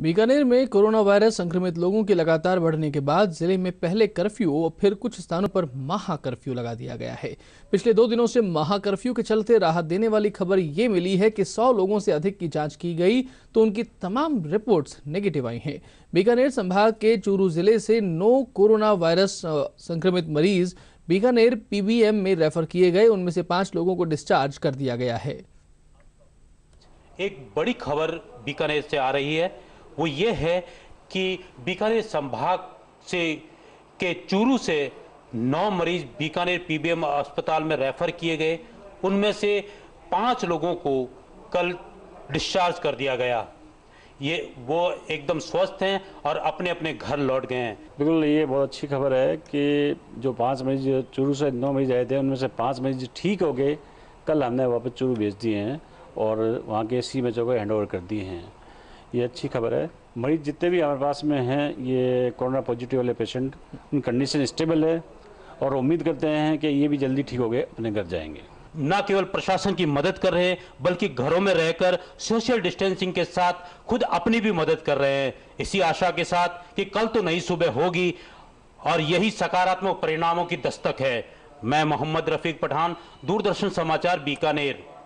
बीकानेर में corona virus संक्रमित लोगों के लगातार बढ़ने के बाद जिले में पहले कर्फ्यू और फिर कुछ स्थानों पर महा कर्फ्यू लगा दिया गया है पिछले दो दिनों से महा कर्फ्यू के चलते राहत देने वाली खबर ये मिली है कि 100 लोगों से अधिक की जांच की गई तो उनकी तमाम रिपोर्ट्स नेगेटिव आई हैं बीकानेर संभाग के चूरू जिले से नौ कोरोना वायरस संक्रमित मरीज बीकानेर पीबीएम में रेफर किए गए उनमें से पांच लोगों को डिस्चार्ज कर दिया गया है एक बड़ी खबर बीकानेर से आ रही है वो ये है कि बीकानेर संभाग से के चूरू से नौ मरीज बीकानेर पीबीएम अस्पताल में रेफर किए गए उनमें से पांच लोगों को कल डिस्चार्ज कर दिया गया ये वो एकदम स्वस्थ हैं और अपने अपने घर लौट गए हैं बिल्कुल ये बहुत अच्छी खबर है कि जो पांच मरीज चूरू से नौ मरीज आए थे उनमें से पांच मरीज ठीक हो गए कल हमने वापस चूरू भेज दिए हैं और वहाँ के सी एच को हैंड ओवर कर दिए हैं ये अच्छी खबर है मरीज जितने भी हमारे पास में हैं ये कोरोना पॉजिटिव वाले पेशेंट उनकी कंडीशन स्टेबल है और उम्मीद करते हैं कि ये भी जल्दी ठीक हो गए अपने घर जाएंगे न केवल प्रशासन की मदद कर रहे हैं बल्कि घरों में रहकर सोशल डिस्टेंसिंग के साथ खुद अपनी भी मदद कर रहे हैं इसी आशा के साथ कि कल तो नई सुबह होगी और यही सकारात्मक परिणामों की दस्तक है मैं मोहम्मद रफीक पठान दूरदर्शन समाचार बीकानेर